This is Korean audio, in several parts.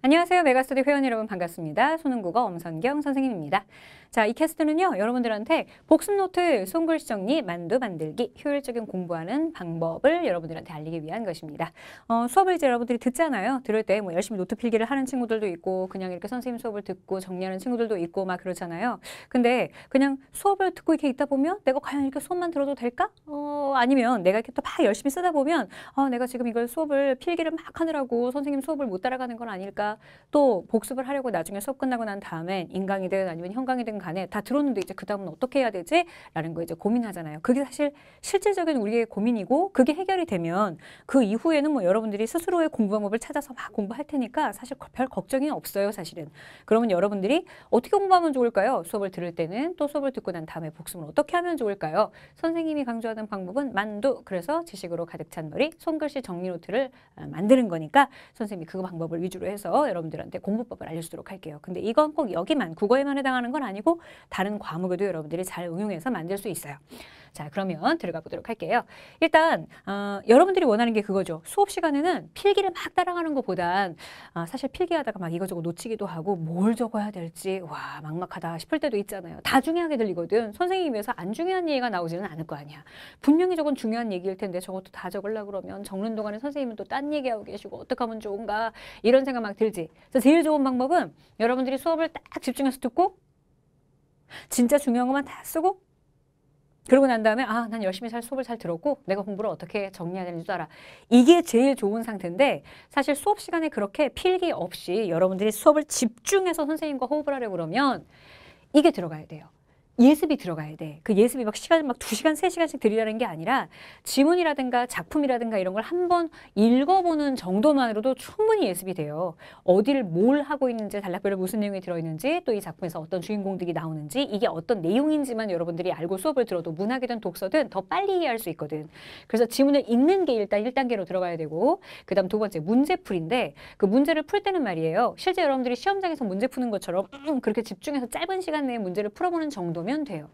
안녕하세요. 메가스터디 회원 여러분 반갑습니다. 손은국어 엄선경 선생님입니다. 자, 이 캐스트는요. 여러분들한테 복습노트, 손글씨 정리, 만두 만들기, 효율적인 공부하는 방법을 여러분들한테 알리기 위한 것입니다. 어, 수업을 이제 여러분들이 듣잖아요. 들을 때 뭐 열심히 노트 필기를 하는 친구들도 있고 그냥 이렇게 선생님 수업을 듣고 정리하는 친구들도 있고 막 그러잖아요. 근데 그냥 수업을 듣고 이렇게 있다 보면 내가 과연 이렇게 수업만 들어도 될까? 어, 아니면 내가 이렇게 또 막 열심히 쓰다 보면 어, 내가 지금 이걸 수업을 필기를 막 하느라고 선생님 수업을 못 따라가는 건 아닐까? 또 복습을 하려고 나중에 수업 끝나고 난다음엔 인강이든 아니면 형강이든 간에 다 들었는데 이제 그 다음은 어떻게 해야 되지? 라는 거 이제 고민하잖아요. 그게 사실 실질적인 우리의 고민이고 그게 해결이 되면 그 이후에는 뭐 여러분들이 스스로의 공부 방법을 찾아서 막 공부할 테니까 사실 별 걱정이 없어요. 사실은. 그러면 여러분들이 어떻게 공부하면 좋을까요? 수업을 들을 때는 또 수업을 듣고 난 다음에 복습을 어떻게 하면 좋을까요? 선생님이 강조하는 방법은 만두. 그래서 지식으로 가득 찬 머리, 손글씨 정리노트를 아, 만드는 거니까 선생님이 그 방법을 위주로 해서 여러분들한테 공부법을 알려주도록 할게요. 근데 이건 꼭 여기만 국어에만 해당하는 건 아니고 다른 과목에도 여러분들이 잘 응용해서 만들 수 있어요. 자 그러면 들어가 보도록 할게요. 일단 어, 여러분들이 원하는 게 그거죠. 수업 시간에는 필기를 막 따라가는 것보단 어, 사실 필기하다가 막 이거저거 놓치기도 하고 뭘 적어야 될지 와 막막하다 싶을 때도 있잖아요. 다 중요하게 들리거든. 선생님이 위서안 중요한 얘기가 나오지는 않을 거 아니야. 분명히 저건 중요한 얘기일 텐데 저것도 다 적으려고 그러면 적는 동안에 선생님은 또 딴 얘기하고 계시고 어떡 하면 좋은가 이런 생각 막 들지. 그래서 제일 좋은 방법은 여러분들이 수업을 딱 집중해서 듣고 진짜 중요한 것만 다 쓰고 그러고 난 다음에 아, 난 열심히 잘 수업을 잘 들었고 내가 공부를 어떻게 정리해야 되는지도 알아. 이게 제일 좋은 상태인데 사실 수업 시간에 그렇게 필기 없이 여러분들이 수업을 집중해서 선생님과 호흡을 하려고 그러면 이게 들어가야 돼요. 예습이 들어가야 돼. 그 예습이 막 시간 막 두시간세시간씩 들이라는 게 아니라 지문이라든가 작품이라든가 이런 걸 한번 읽어보는 정도만으로도 충분히 예습이 돼요. 어디를 뭘 하고 있는지 단락별로 무슨 내용이 들어있는지 또 이 작품에서 어떤 주인공들이 나오는지 이게 어떤 내용인지만 여러분들이 알고 수업을 들어도 문학이든 독서든 더 빨리 이해할 수 있거든. 그래서 지문을 읽는 게 일단 일단계로 들어가야 되고 그다음 두 번째 문제풀인데 그 문제를 풀 때는 말이에요. 실제 여러분들이 시험장에서 문제 푸는 것처럼 음, 그렇게 집중해서 짧은 시간 내에 문제를 풀어보는 정도면 가면 돼요.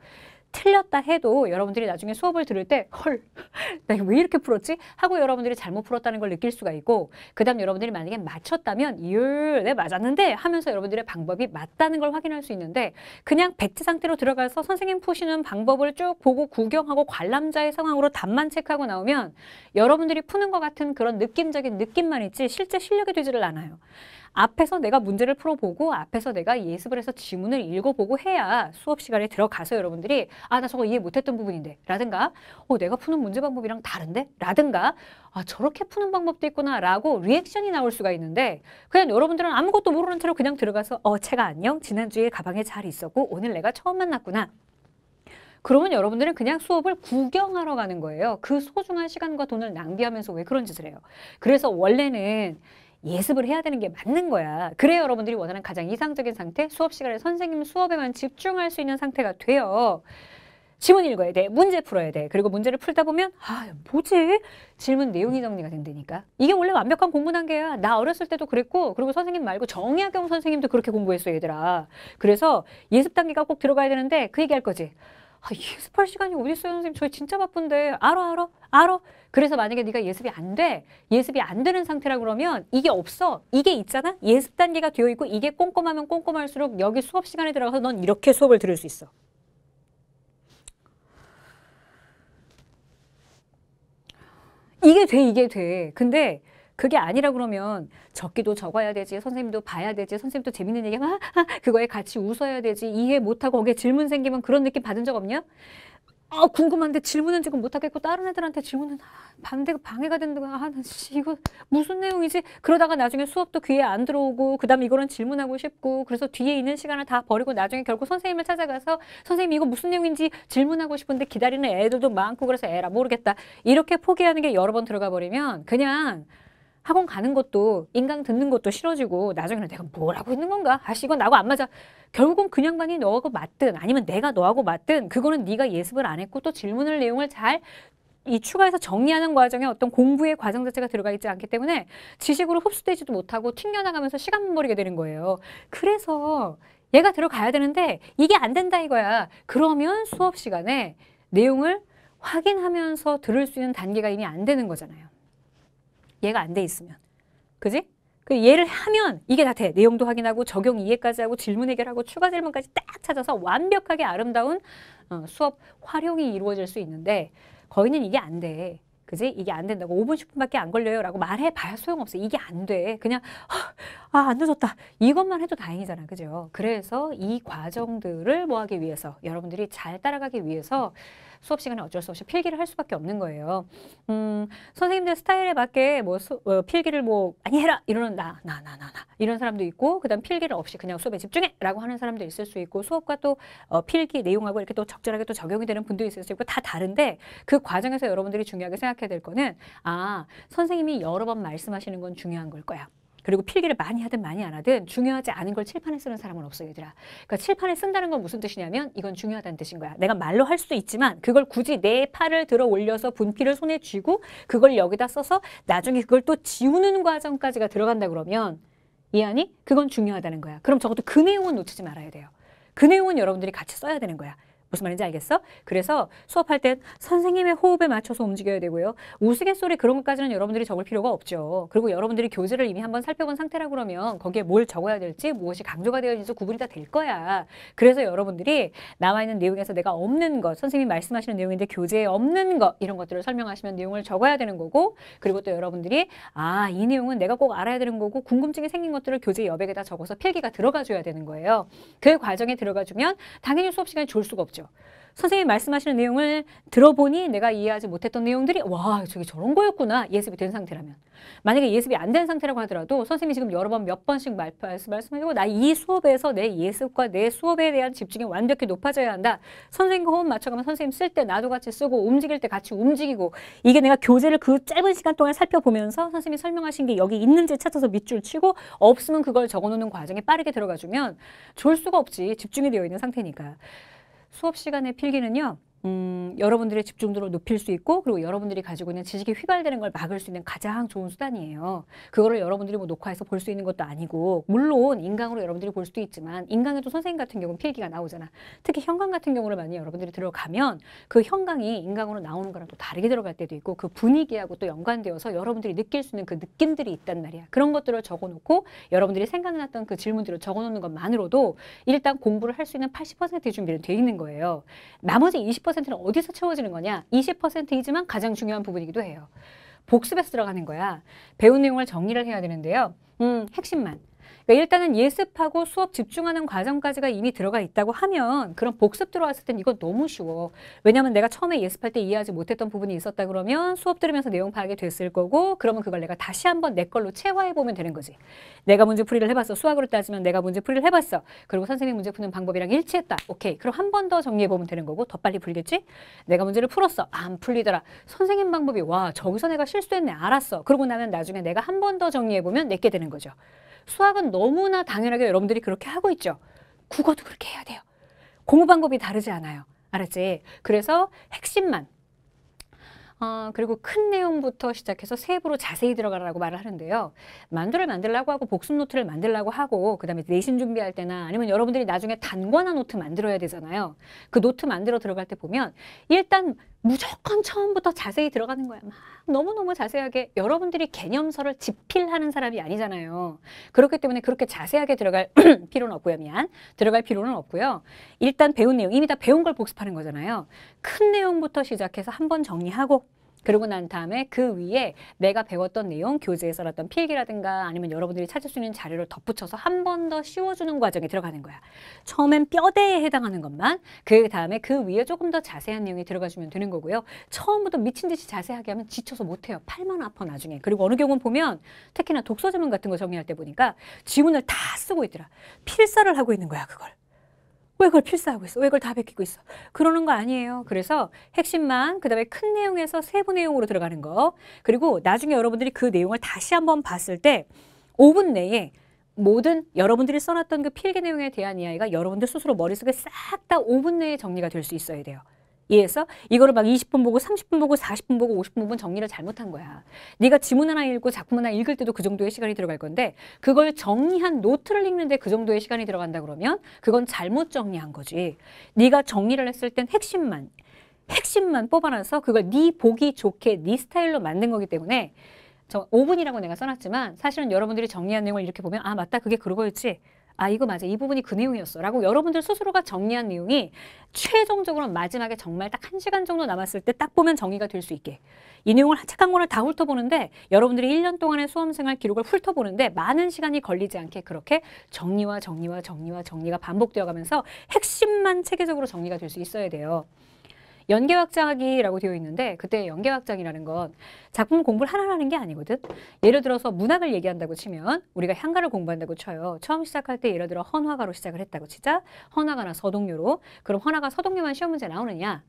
틀렸다 해도 여러분들이 나중에 수업을 들을 때 헐, 내가 왜 이렇게 풀었지? 하고 여러분들이 잘못 풀었다는 걸 느낄 수가 있고 그 다음 여러분들이 만약에 맞췄다면 이율내 네, 맞았는데 하면서 여러분들의 방법이 맞다는 걸 확인할 수 있는데 그냥 백지 상태로 들어가서 선생님 푸시는 방법을 쭉 보고 구경하고 관람자의 상황으로 답만 체크하고 나오면 여러분들이 푸는 것 같은 그런 느낌적인 느낌만 있지 실제 실력이 되지를 않아요. 앞에서 내가 문제를 풀어보고 앞에서 내가 예습을 해서 지문을 읽어보고 해야 수업 시간에 들어가서 여러분들이 아 나 저거 이해 못했던 부분인데 라든가 어 내가 푸는 문제 방법이랑 다른데 라든가 아 저렇게 푸는 방법도 있구나 라고 리액션이 나올 수가 있는데 그냥 여러분들은 아무것도 모르는 채로 그냥 들어가서 어 제가 안녕 지난주에 가방에 잘 있었고 오늘 내가 처음 만났구나 그러면 여러분들은 그냥 수업을 구경하러 가는 거예요. 그 소중한 시간과 돈을 낭비하면서 왜 그런 짓을 해요. 그래서 원래는 예습을 해야 되는 게 맞는 거야. 그래야 여러분들이 원하는 가장 이상적인 상태, 수업 시간에 선생님 수업에만 집중할 수 있는 상태가 돼요. 지문 읽어야 돼. 문제 풀어야 돼. 그리고 문제를 풀다 보면 아 뭐지? 질문 내용이 정리가 된다니까. 이게 원래 완벽한 공부 단계야. 나 어렸을 때도 그랬고 그리고 선생님 말고 정약용 선생님도 그렇게 공부했어 얘들아. 그래서 예습 단계가 꼭 들어가야 되는데 그 얘기할 거지. 아, 예습할 시간이 어디 있어요 선생님 저 진짜 바쁜데 알아 알아 알아 그래서 만약에 네가 예습이 안돼 예습이 안 되는 상태라 그러면 이게 없어 이게 있잖아 예습 단계가 되어 있고 이게 꼼꼼하면 꼼꼼할수록 여기 수업 시간에 들어가서 넌 이렇게 수업을 들을 수 있어 이게 돼 이게 돼 근데 그게 아니라 그러면 적기도 적어야 되지 선생님도 봐야 되지 선생님도 재밌는 얘기하 아, 아, 그거에 같이 웃어야 되지 이해 못하고 거기에 질문 생기면 그런 느낌 받은 적 없냐? 아 궁금한데 질문은 지금 못하겠고 다른 애들한테 질문은 반대가 아, 방해가 된다고 아나 이거 무슨 내용이지 그러다가 나중에 수업도 귀에 안 들어오고 그다음 에 이거는 질문하고 싶고 그래서 뒤에 있는 시간을 다 버리고 나중에 결국 선생님을 찾아가서 선생님 이거 무슨 내용인지 질문하고 싶은데 기다리는 애들도 많고 그래서 에라 모르겠다 이렇게 포기하는 게 여러 번 들어가 버리면 그냥 학원 가는 것도 인강 듣는 것도 싫어지고 나중에는 내가 뭘 하고 있는 건가? 아 이건 나하고 안 맞아. 결국은 그냥만이 너하고 맞든 아니면 내가 너하고 맞든 그거는 네가 예습을 안 했고 또 질문을 내용을 잘 이 추가해서 정리하는 과정에 어떤 공부의 과정 자체가 들어가 있지 않기 때문에 지식으로 흡수되지도 못하고 튕겨나가면서 시간만 버리게 되는 거예요. 그래서 얘가 들어가야 되는데 이게 안 된다 이거야. 그러면 수업 시간에 내용을 확인하면서 들을 수 있는 단계가 이미 안 되는 거잖아요. 얘가 안 돼 있으면. 그지? 그 얘를 하면 이게 다 돼. 내용도 확인하고 적용 이해까지 하고 질문 해결하고 추가 질문까지 딱 찾아서 완벽하게 아름다운 어, 수업 활용이 이루어질 수 있는데 거의는 이게 안 돼. 그지? 이게 안 된다고 5분 10분밖에 안 걸려요 라고 말해봐야 소용없어. 이게 안 돼. 그냥 허, 어, 아, 안 늦었다. 이것만 해도 다행이잖아. 그죠? 그래서 이 과정들을 뭐 하기 위해서, 여러분들이 잘 따라가기 위해서 수업 시간에 어쩔 수 없이 필기를 할 수밖에 없는 거예요. 음, 선생님들 스타일에 맞게 뭐 수, 어, 필기를 뭐 아니 해라 이러는 나나나 나나 이런 사람도 있고 그다음 필기를 없이 그냥 수업에 집중해라고 하는 사람도 있을 수 있고 수업과 또 어, 필기 내용하고 이렇게 또 적절하게 또 적용이 되는 분도 있을 수 있고 다 다른데 그 과정에서 여러분들이 중요하게 생각해야 될 거는 아 선생님이 여러 번 말씀하시는 건 중요한 걸 거야. 그리고 필기를 많이 하든 많이 안 하든 중요하지 않은 걸 칠판에 쓰는 사람은 없어 얘들아. 그러니까 칠판에 쓴다는 건 무슨 뜻이냐면 이건 중요하다는 뜻인 거야. 내가 말로 할 수도 있지만 그걸 굳이 내 팔을 들어 올려서 분필을 손에 쥐고 그걸 여기다 써서 나중에 그걸 또 지우는 과정까지가 들어간다 그러면 이해하니? 그건 중요하다는 거야. 그럼 적어도 그 내용은 놓치지 말아야 돼요. 그 내용은 여러분들이 같이 써야 되는 거야. 무슨 말인지 알겠어? 그래서 수업할 땐 선생님의 호흡에 맞춰서 움직여야 되고요. 우스갯소리 그런 것까지는 여러분들이 적을 필요가 없죠. 그리고 여러분들이 교재를 이미 한번 살펴본 상태라 그러면 거기에 뭘 적어야 될지 무엇이 강조가 되어 있는지 구분이 다 될 거야. 그래서 여러분들이 나와 있는 내용에서 내가 없는 것, 선생님이 말씀하시는 내용인데 교재에 없는 것 이런 것들을 설명하시면 내용을 적어야 되는 거고 그리고 또 여러분들이 아, 이 내용은 내가 꼭 알아야 되는 거고 궁금증이 생긴 것들을 교재 여백에다 적어서 필기가 들어가 줘야 되는 거예요. 그 과정에 들어가 주면 당연히 수업 시간에 졸 수가 없죠. 있죠. 선생님이 말씀하시는 내용을 들어보니 내가 이해하지 못했던 내용들이 와 저게 저런 거였구나 예습이 된 상태라면 만약에 예습이 안 된 상태라고 하더라도 선생님이 지금 여러 번 몇 번씩 말, 씀하시고나 이 수업에서 내 예습과 내 수업에 대한 집중이 완벽히 높아져야 한다 선생님과 호흡 맞춰가면 선생님 쓸 때 나도 같이 쓰고 움직일 때 같이 움직이고 이게 내가 교재를 그 짧은 시간 동안 살펴보면서 선생님이 설명하신 게 여기 있는지 찾아서 밑줄 치고 없으면 그걸 적어놓는 과정에 빠르게 들어가주면 졸 수가 없지 집중이 되어 있는 상태니까 수업 시간의 필기는요. 음, 여러분들의 집중도를 높일 수 있고 그리고 여러분들이 가지고 있는 지식이 휘발되는 걸 막을 수 있는 가장 좋은 수단이에요. 그거를 여러분들이 뭐 녹화해서 볼 수 있는 것도 아니고 물론 인강으로 여러분들이 볼 수도 있지만 인강에도 선생님 같은 경우는 필기가 나오잖아. 특히 현강 같은 경우를 많이 여러분들이 들어가면 그 현강이 인강으로 나오는 거랑 또 다르게 들어갈 때도 있고 그 분위기하고 또 연관되어서 여러분들이 느낄 수 있는 그 느낌들이 있단 말이야. 그런 것들을 적어놓고 여러분들이 생각났던 그 질문들을 적어놓는 것만으로도 일단 공부를 할 수 있는 80%의 준비는 돼 있는 거예요. 나머지 20% 20%는 어디서 채워지는 거냐? 20%이지만 가장 중요한 부분이기도 해요. 복습에서 들어가는 거야. 배운 내용을 정리를 해야 되는데요. 음, 핵심만. 그러니까 일단은 예습하고 수업 집중하는 과정까지가 이미 들어가 있다고 하면 그런 복습 들어왔을 땐 이건 너무 쉬워. 왜냐면 내가 처음에 예습할 때 이해하지 못했던 부분이 있었다 그러면 수업 들으면서 내용 파악이 됐을 거고 그러면 그걸 내가 다시 한번 내 걸로 체화해보면 되는 거지. 내가 문제풀이를 해봤어. 수학으로 따지면 내가 문제풀이를 해봤어. 그리고 선생님 문제 푸는 방법이랑 일치했다. 오케이. 그럼 한 번 더 정리해보면 되는 거고 더 빨리 풀겠지? 내가 문제를 풀었어. 아, 안 풀리더라. 선생님 방법이 와 저기서 내가 실수했네. 알았어. 그러고 나면 나중에 내가 한 번 더 정리해보면 내게 되는 거죠. 수학은 너무나 당연하게 여러분들이 그렇게 하고 있죠. 국어도 그렇게 해야 돼요. 공부 방법이 다르지 않아요. 알았지? 그래서 핵심만. 어, 그리고 큰 내용부터 시작해서 세부로 자세히 들어가라고 말을 하는데요. 만두를 만들라고 하고 복습 노트를 만들라고 하고 그다음에 내신 준비할 때나 아니면 여러분들이 나중에 단권화 노트 만들어야 되잖아요. 그 노트 만들어 들어갈 때 보면 일단 무조건 처음부터 자세히 들어가는 거야. 막 너무너무 자세하게 여러분들이 개념서를 집필하는 사람이 아니잖아요. 그렇기 때문에 그렇게 자세하게 들어갈 필요는 없고요. 미안. 들어갈 필요는 없고요. 일단 배운 내용, 이미 다 배운 걸 복습하는 거잖아요. 큰 내용부터 시작해서 한 번 정리하고 그러고 난 다음에 그 위에 내가 배웠던 내용, 교재에 써놨던 필기라든가 아니면 여러분들이 찾을 수 있는 자료를 덧붙여서 한 번 더 씌워주는 과정에 들어가는 거야. 처음엔 뼈대에 해당하는 것만 그 다음에 그 위에 조금 더 자세한 내용이 들어가주면 되는 거고요. 처음부터 미친 듯이 자세하게 하면 지쳐서 못해요. 팔만 아파 나중에. 그리고 어느 경우 보면 특히나 독서 지문 같은 거 정리할 때 보니까 지문을 다 쓰고 있더라. 필사를 하고 있는 거야 그걸. 왜 그걸 필사하고 있어? 왜 그걸 다 베끼고 있어? 그러는 거 아니에요. 그래서 핵심만, 그 다음에 큰 내용에서 세부 내용으로 들어가는 거. 그리고 나중에 여러분들이 그 내용을 다시 한번 봤을 때 5분 내에 모든 여러분들이 써놨던 그 필기 내용에 대한 이야기가 여러분들 스스로 머릿속에 싹 다 5분 내에 정리가 될 수 있어야 돼요. 이에서 이거를 막 20분 보고 30분 보고 40분 보고 50분 보고 정리를 잘못한 거야. 네가 지문 하나 읽고 작품 하나 읽을 때도 그 정도의 시간이 들어갈 건데 그걸 정리한 노트를 읽는데 그 정도의 시간이 들어간다 그러면 그건 잘못 정리한 거지. 네가 정리를 했을 땐 핵심만 핵심만 뽑아놔서 그걸 네 보기 좋게 네 스타일로 만든 거기 때문에 저 5분이라고 내가 써놨지만 사실은 여러분들이 정리한 내용을 이렇게 보면 아 맞다 그게 그거였지 아 이거 맞아 이 부분이 그 내용이었어 라고 여러분들 스스로가 정리한 내용이 최종적으로 마지막에 정말 딱 한 시간 정도 남았을 때 딱 보면 정의가 될 수 있게 이 내용을 책한 권을 다 훑어보는데 여러분들이 1년 동안의 수험생활 기록을 훑어보는데 많은 시간이 걸리지 않게 그렇게 정리와 정리와 정리와 정리가 반복되어 가면서 핵심만 체계적으로 정리가 될 수 있어야 돼요. 연계 확장하기라고 되어 있는데 그때 연계 확장이라는 건 작품 공부를 하라는 게 아니거든. 예를 들어서 문학을 얘기한다고 치면 우리가 향가를 공부한다고 쳐요. 처음 시작할 때 예를 들어 헌화가로 시작을 했다고 치자. 헌화가나 서동요로. 그럼 헌화가 서동요만 시험 문제 나오느냐?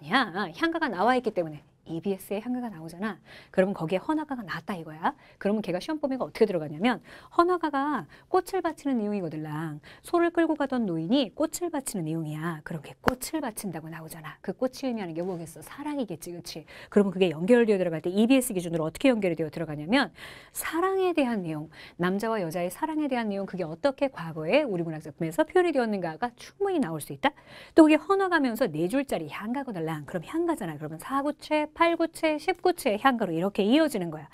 아니야. 향가가 나와 있기 때문에 EBS에 향가가 나오잖아. 그러면 거기에 헌화가가 나왔다 이거야. 그러면 걔가 시험 범위가 어떻게 들어가냐면 헌화가가 꽃을 바치는 내용이거든랑 소를 끌고 가던 노인이 꽃을 바치는 내용이야. 그렇게 꽃을 바친다고 나오잖아. 그 꽃이 의미하는 게 뭐겠어? 사랑이겠지, 그렇지? 그러면 그게 연결되어 들어갈 때 EBS 기준으로 어떻게 연결 되어 들어가냐면 사랑에 대한 내용, 남자와 여자의 사랑에 대한 내용 그게 어떻게 과거에 우리 문학 작품에서 표현이 되었는가가 충분히 나올 수 있다. 또 그게 헌화가면서 네 줄짜리 향가거들랑 그럼 향가잖아. 그러면 사구체 8구체, 19체의 향가로 이렇게 이어지는 거야.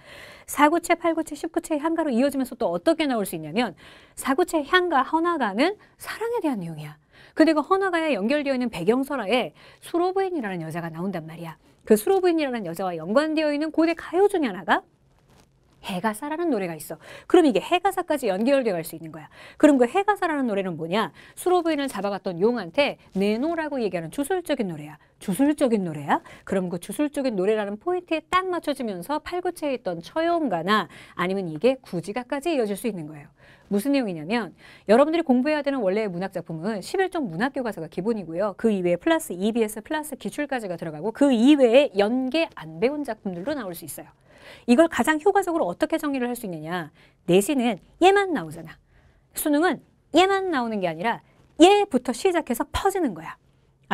4구체, 8구체, 19체의 향가로 이어지면서 또 어떻게 나올 수 있냐면 4구체의 향가, 헌화가는 사랑에 대한 내용이야. 근데 그 헌화가에 연결되어 있는 배경설화에 수로부인이라는 여자가 나온단 말이야. 그 수로부인이라는 여자와 연관되어 있는 고대 가요 중에 하나가 해가사라는 노래가 있어. 그럼 이게 해가사까지 연결되어갈 수 있는 거야. 그럼 그 해가사라는 노래는 뭐냐? 수로부인을 잡아갔던 용한테 내노라고 얘기하는 주술적인 노래야. 주술적인 노래야? 그럼 그 주술적인 노래라는 포인트에 딱 맞춰지면서 팔구체에 있던 처용가나 아니면 이게 구지가까지 이어질 수 있는 거예요. 무슨 내용이냐면 여러분들이 공부해야 되는 원래의 문학 작품은 11종 문학교 가서가 기본이고요. 그 이외에 플러스 EBS 플러스 기출까지가 들어가고 그 이외에 연계 안 배운 작품들도 나올 수 있어요. 이걸 가장 효과적으로 어떻게 정리를 할 수 있느냐. 내신은 얘만 나오잖아. 수능은 얘만 나오는 게 아니라 얘부터 시작해서 퍼지는 거야.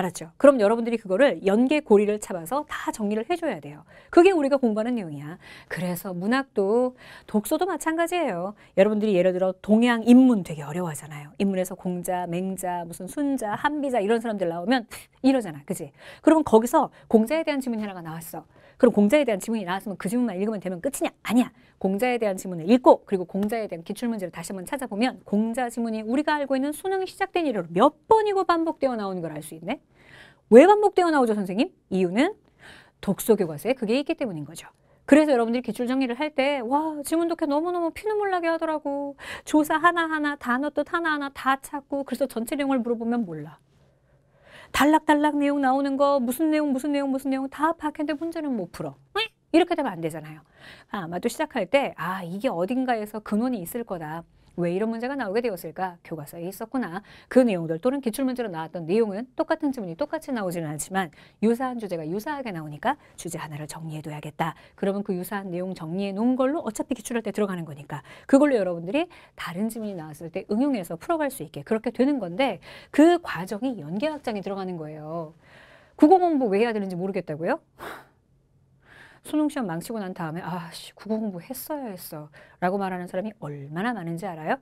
알았죠? 그럼 여러분들이 그거를 연계 고리를 잡아서 다 정리를 해줘야 돼요. 그게 우리가 공부하는 내용이야. 그래서 문학도 독서도 마찬가지예요. 여러분들이 예를 들어 동양 인문 되게 어려워하잖아요. 인문에서 공자, 맹자, 무슨 순자, 한비자 이런 사람들 나오면 이러잖아. 그지? 그러면 거기서 공자에 대한 질문이 하나가 나왔어. 그럼 공자에 대한 지문이 나왔으면 그 지문만 읽으면 되면 끝이냐? 아니야. 공자에 대한 지문을 읽고 그리고 공자에 대한 기출문제를 다시 한번 찾아보면 공자 지문이 우리가 알고 있는 수능이 시작된 이래로 몇 번이고 반복되어 나오는 걸 알 수 있네. 왜 반복되어 나오죠, 선생님? 이유는 독서 교과서에 그게 있기 때문인 거죠. 그래서 여러분들이 기출 정리를 할 때 와, 지문독해 너무너무 피눈물 나게 하더라고. 조사 하나하나, 단어 뜻 하나하나 다 찾고 그래서 전체 내용을 물어보면 몰라. 달락달락 내용 나오는 거 무슨 내용 무슨 내용 무슨 내용 다 파악했는데 문제는 못 풀어. 이렇게 되면 안 되잖아요. 아마도 시작할 때 아, 이게 어딘가에서 근원이 있을 거다. 왜 이런 문제가 나오게 되었을까? 교과서에 있었구나. 그 내용들 또는 기출문제로 나왔던 내용은 똑같은 지문이 똑같이 나오지는 않지만 유사한 주제가 유사하게 나오니까 주제 하나를 정리해둬야겠다. 그러면 그 유사한 내용 정리해 놓은 걸로 어차피 기출할 때 들어가는 거니까 그걸로 여러분들이 다른 지문이 나왔을 때 응용해서 풀어갈 수 있게 그렇게 되는 건데 그 과정이 연계 확장이 들어가는 거예요. 국어 공부 왜 해야 되는지 모르겠다고요? 수능시험 망치고 난 다음에 아씨 국어 공부했어야 했어 라고 말하는 사람이 얼마나 많은지 알아요?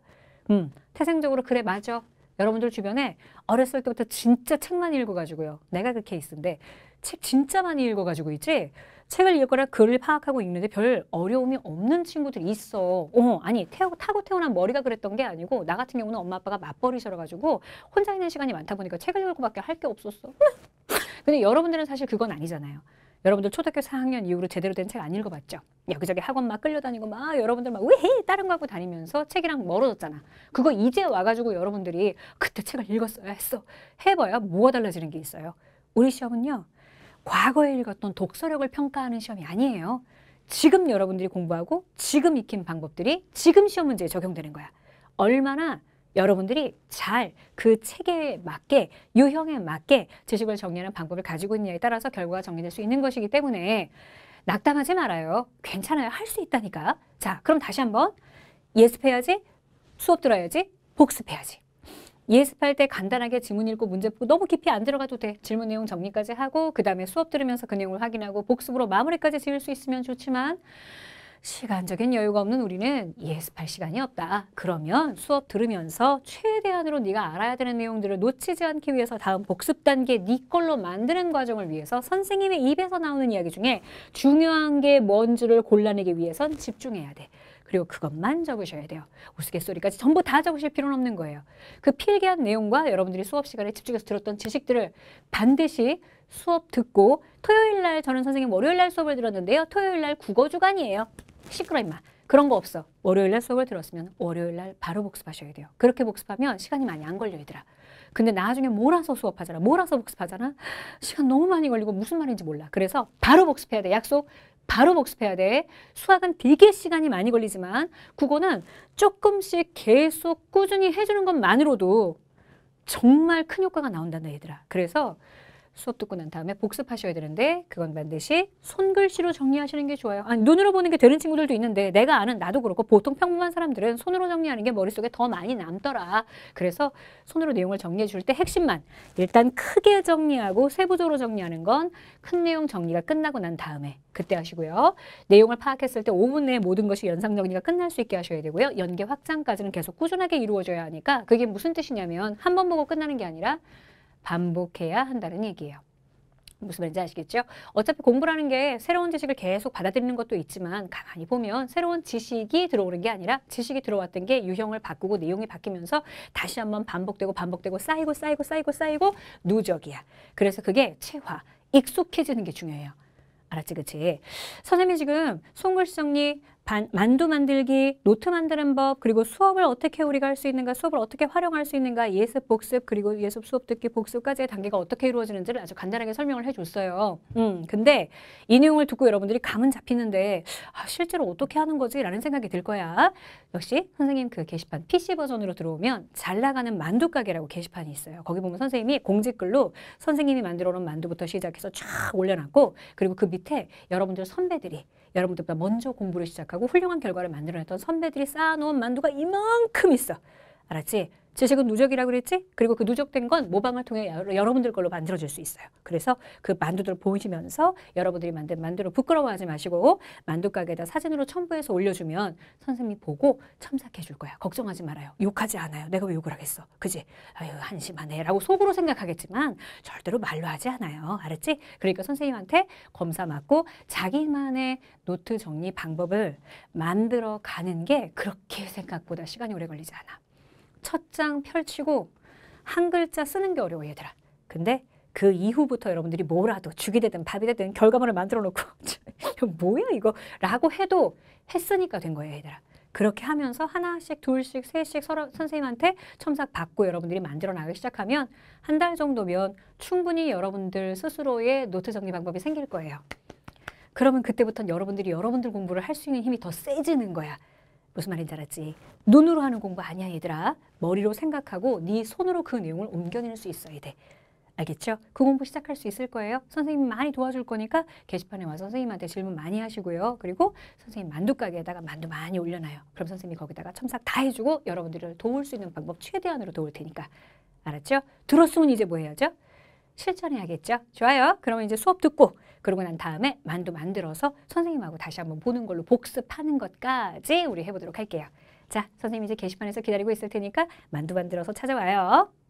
음 태생적으로 그래 맞아 여러분들 주변에 어렸을 때부터 진짜 책만 읽어가지고요 내가 그 케이스인데 책 진짜 많이 읽어가지고 있지 책을 읽거나 글을 파악하고 읽는데 별 어려움이 없는 친구들 있어. 어, 아니 태어, 타고 태어난 머리가 그랬던 게 아니고 나 같은 경우는 엄마 아빠가 맞벌이셔가지고 혼자 있는 시간이 많다 보니까 책을 읽을 밖에할 게 없었어. 근데 여러분들은 사실 그건 아니잖아요. 여러분들 초등학교 4학년 이후로 제대로 된 책 안 읽어봤죠? 여기저기 학원 막 끌려다니고 막 여러분들 막 왜 다른 거 하고 다니면서 책이랑 멀어졌잖아. 그거 이제 와가지고 여러분들이 그때 책을 읽었어야 했어. 해봐야 뭐가 달라지는 게 있어요. 우리 시험은요. 과거에 읽었던 독서력을 평가하는 시험이 아니에요. 지금 여러분들이 공부하고 지금 익힌 방법들이 지금 시험 문제에 적용되는 거야. 얼마나 여러분들이 잘그 책에 맞게 유형에 맞게 지식을 정리하는 방법을 가지고 있느냐에 따라서 결과가 정리될 수 있는 것이기 때문에 낙담하지 말아요. 괜찮아요. 할 수 있다니까. 자, 그럼 다시 한번 예습해야지, 수업 들어야지, 복습해야지. 예습할 때 간단하게 지문 읽고 문제 풀고 너무 깊이 안 들어가도 돼. 질문 내용 정리까지 하고 그 다음에 수업 들으면서 그 내용을 확인하고 복습으로 마무리까지 지을 수 있으면 좋지만 시간적인 여유가 없는 우리는 예습할 시간이 없다. 그러면 수업 들으면서 최대한으로 네가 알아야 되는 내용들을 놓치지 않기 위해서 다음 복습 단계 네 걸로 만드는 과정을 위해서 선생님의 입에서 나오는 이야기 중에 중요한 게 뭔지를 골라내기 위해선 집중해야 돼. 그리고 그것만 적으셔야 돼요. 우스갯소리까지 전부 다 적으실 필요는 없는 거예요. 그 필기한 내용과 여러분들이 수업 시간에 집중해서 들었던 지식들을 반드시 수업 듣고 토요일 날 저는 선생님 월요일 날 수업을 들었는데요. 토요일 날 국어 주간이에요. 시끄러 임마. 그런 거 없어. 월요일 날 수업을 들었으면 월요일 날 바로 복습하셔야 돼요. 그렇게 복습하면 시간이 많이 안 걸려 얘들아. 근데 나중에 몰아서 수업하잖아. 몰아서 복습하잖아. 시간 너무 많이 걸리고 무슨 말인지 몰라. 그래서 바로 복습해야 돼. 약속. 바로 복습해야 돼. 수학은 되게 시간이 많이 걸리지만 국어는 조금씩 계속 꾸준히 해주는 것만으로도 정말 큰 효과가 나온단다 얘들아. 그래서 수업 듣고 난 다음에 복습하셔야 되는데 그건 반드시 손글씨로 정리하시는 게 좋아요. 아니 눈으로 보는 게 되는 친구들도 있는데 내가 아는 나도 그렇고 보통 평범한 사람들은 손으로 정리하는 게 머릿속에 더 많이 남더라. 그래서 손으로 내용을 정리해 줄 때 핵심만 일단 크게 정리하고 세부적으로 정리하는 건 큰 내용 정리가 끝나고 난 다음에 그때 하시고요. 내용을 파악했을 때 5분 내에 모든 것이 연상 정리가 끝날 수 있게 하셔야 되고요. 연계 확장까지는 계속 꾸준하게 이루어져야 하니까 그게 무슨 뜻이냐면 한 번 보고 끝나는 게 아니라 반복해야 한다는 얘기예요. 무슨 말인지 아시겠죠? 어차피 공부라는 게 새로운 지식을 계속 받아들이는 것도 있지만 가만히 보면 새로운 지식이 들어오는 게 아니라 지식이 들어왔던 게 유형을 바꾸고 내용이 바뀌면서 다시 한번 반복되고 반복되고 쌓이고 쌓이고 쌓이고 쌓이고 누적이야. 그래서 그게 체화, 익숙해지는 게 중요해요. 알았지, 그치? 선생님 지금 송글씨 정리, 만두 만들기, 노트 만드는 법, 그리고 수업을 어떻게 우리가 할 수 있는가, 수업을 어떻게 활용할 수 있는가, 예습, 복습, 그리고 예습, 수업 듣기, 복습까지의 단계가 어떻게 이루어지는지를 아주 간단하게 설명을 해줬어요. 음, 근데 이 내용을 듣고 여러분들이 감은 잡히는데 아, 실제로 어떻게 하는 거지? 라는 생각이 들 거야. 역시 선생님 그 게시판 PC 버전으로 들어오면 잘 나가는 만두 가게라고 게시판이 있어요. 거기 보면 선생님이 공지글로 선생님이 만들어 놓은 만두부터 시작해서 쫙 올려놨고 그리고 그 밑에 여러분들 선배들이 여러분들보다 먼저 공부를 시작하고 훌륭한 결과를 만들어냈던 선배들이 쌓아놓은 만두가 이만큼 있어. 알았지? 지식은 누적이라 그랬지? 그리고 그 누적된 건 모방을 통해 여러분들 걸로 만들어질 수 있어요. 그래서 그 만두들을 보시면서 여러분들이 만든 만두를 부끄러워하지 마시고 만두 가게에다 사진으로 첨부해서 올려주면 선생님이 보고 첨삭해 줄 거야. 걱정하지 말아요. 욕하지 않아요. 내가 왜 욕을 하겠어. 그지? 아유 한심하네 라고 속으로 생각하겠지만 절대로 말로 하지 않아요. 알았지? 그러니까 선생님한테 검사 맞고 자기만의 노트 정리 방법을 만들어 가는 게 그렇게 생각보다 시간이 오래 걸리지 않아. 첫장 펼치고 한 글자 쓰는 게 어려워 얘들아. 근데 그 이후부터 여러분들이 뭐라도 죽이 되든 밥이 되든 결과물을 만들어 놓고 뭐야 이거 라고 해도 했으니까 된 거예요 얘들아. 그렇게 하면서 하나씩 둘씩 셋씩 서로 선생님한테 첨삭 받고 여러분들이 만들어 나가기 시작하면 한 달 정도면 충분히 여러분들 스스로의 노트 정리 방법이 생길 거예요. 그러면 그때부터는 여러분들이 여러분들 공부를 할 수 있는 힘이 더 세지는 거야. 무슨 말인지 알았지? 눈으로 하는 공부 아니야 얘들아. 머리로 생각하고 네 손으로 그 내용을 옮겨낼 수 있어야 돼. 알겠죠? 그 공부 시작할 수 있을 거예요. 선생님 많이 도와줄 거니까 게시판에 와서 선생님한테 질문 많이 하시고요. 그리고 선생님 만두 가게에다가 만두 많이 올려놔요. 그럼 선생님이 거기다가 첨삭 다 해주고 여러분들을 도울 수 있는 방법 최대한으로 도울 테니까. 알았죠? 들었으면 이제 뭐 해야죠? 실천해야겠죠? 좋아요. 그러면 이제 수업 듣고 그러고 난 다음에 만두 만들어서 선생님하고 다시 한번 보는 걸로 복습하는 것까지 우리 해보도록 할게요. 자, 선생님 이제 게시판에서 기다리고 있을 테니까 만두 만들어서 찾아와요.